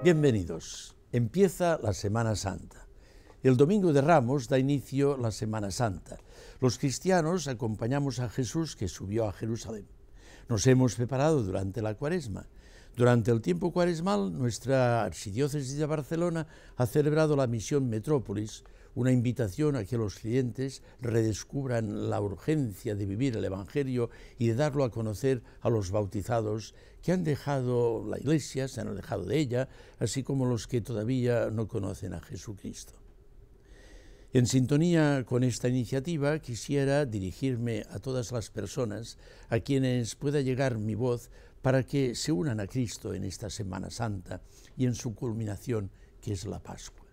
Bienvenidos. Empieza la Semana Santa. El domingo de Ramos da inicio la Semana Santa. Los cristianos acompañamos a Jesús que subió a Jerusalén. Nos hemos preparado durante la cuaresma. Durante el tiempo cuaresmal, nuestra archidiócesis de Barcelona ha celebrado la misión Metrópolis, una invitación a que los clientes redescubran la urgencia de vivir el Evangelio y de darlo a conocer a los bautizados que han dejado la iglesia, se han alejado de ella, así como los que todavía no conocen a Jesucristo. En sintonía con esta iniciativa quisiera dirigirme a todas las personas a quienes pueda llegar mi voz para que se unan a Cristo en esta Semana Santa y en su culminación que es la Pascua.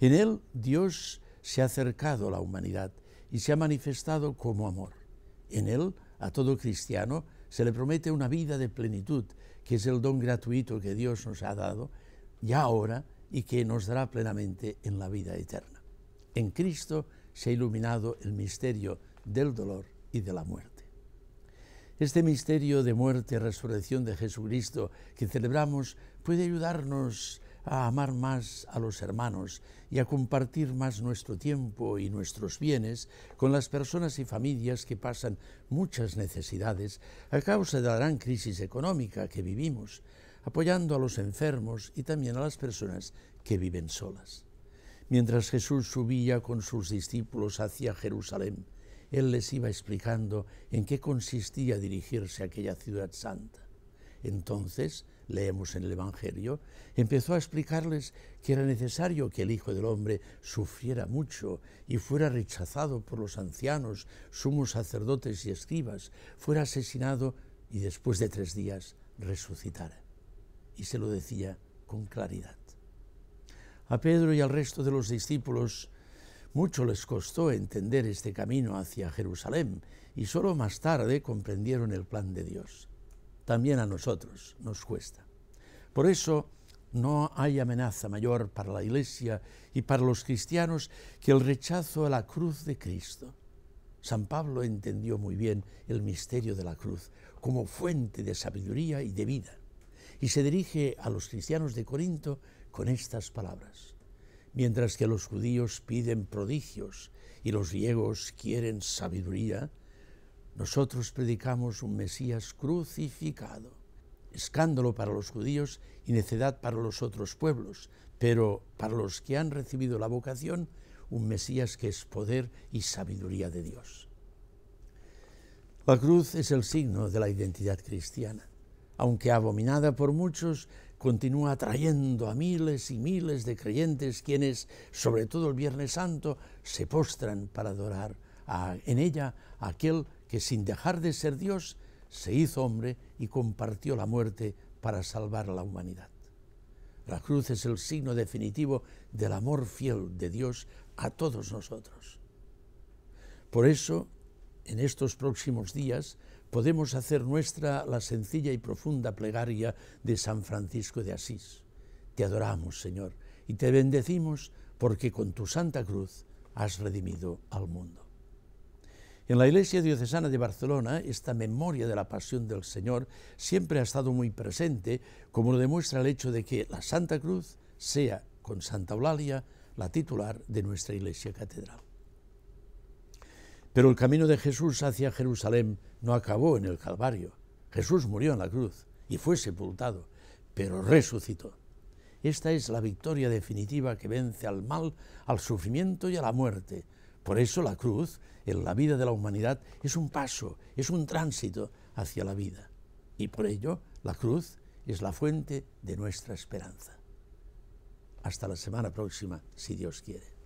En él Dios se ha acercado a la humanidad y se ha manifestado como amor. En él a todo cristiano se le promete una vida de plenitud, que es el don gratuito que Dios nos ha dado ya ahora y que nos dará plenamente en la vida eterna. En Cristo se ha iluminado el misterio del dolor y de la muerte. Este misterio de muerte y resurrección de Jesucristo que celebramos puede ayudarnos a amar más a los hermanos y a compartir más nuestro tiempo y nuestros bienes con las personas y familias que pasan muchas necesidades a causa de la gran crisis económica que vivimos, apoyando a los enfermos y también a las personas que viven solas. Mientras Jesús subía con sus discípulos hacia Jerusalén, Él les iba explicando en qué consistía dirigirse a aquella ciudad santa. Entonces, leemos en el Evangelio, empezó a explicarles que era necesario que el Hijo del Hombre sufriera mucho y fuera rechazado por los ancianos, sumos sacerdotes y escribas, fuera asesinado y después de tres días resucitara. Y se lo decía con claridad. A Pedro y al resto de los discípulos mucho les costó entender este camino hacia Jerusalén y solo más tarde comprendieron el plan de Dios también a nosotros nos cuesta. Por eso no hay amenaza mayor para la Iglesia y para los cristianos que el rechazo a la cruz de Cristo. San Pablo entendió muy bien el misterio de la cruz como fuente de sabiduría y de vida y se dirige a los cristianos de Corinto con estas palabras. Mientras que los judíos piden prodigios y los griegos quieren sabiduría, nosotros predicamos un Mesías crucificado, escándalo para los judíos y necedad para los otros pueblos, pero para los que han recibido la vocación, un Mesías que es poder y sabiduría de Dios. La cruz es el signo de la identidad cristiana. Aunque abominada por muchos, continúa atrayendo a miles y miles de creyentes quienes, sobre todo el Viernes Santo, se postran para adorar en ella a aquel que sin dejar de ser Dios, se hizo hombre y compartió la muerte para salvar a la humanidad. La cruz es el signo definitivo del amor fiel de Dios a todos nosotros. Por eso, en estos próximos días, podemos hacer nuestra la sencilla y profunda plegaria de San Francisco de Asís. Te adoramos, Señor, y te bendecimos porque con tu Santa Cruz has redimido al mundo. En la Iglesia Diocesana de Barcelona, esta memoria de la pasión del Señor siempre ha estado muy presente, como lo demuestra el hecho de que la Santa Cruz sea, con Santa Eulalia, la titular de nuestra Iglesia Catedral. Pero el camino de Jesús hacia Jerusalén no acabó en el Calvario. Jesús murió en la cruz y fue sepultado, pero resucitó. Esta es la victoria definitiva que vence al mal, al sufrimiento y a la muerte, por eso la cruz en la vida de la humanidad es un paso, es un tránsito hacia la vida. Y por ello la cruz es la fuente de nuestra esperanza. Hasta la semana próxima, si Dios quiere.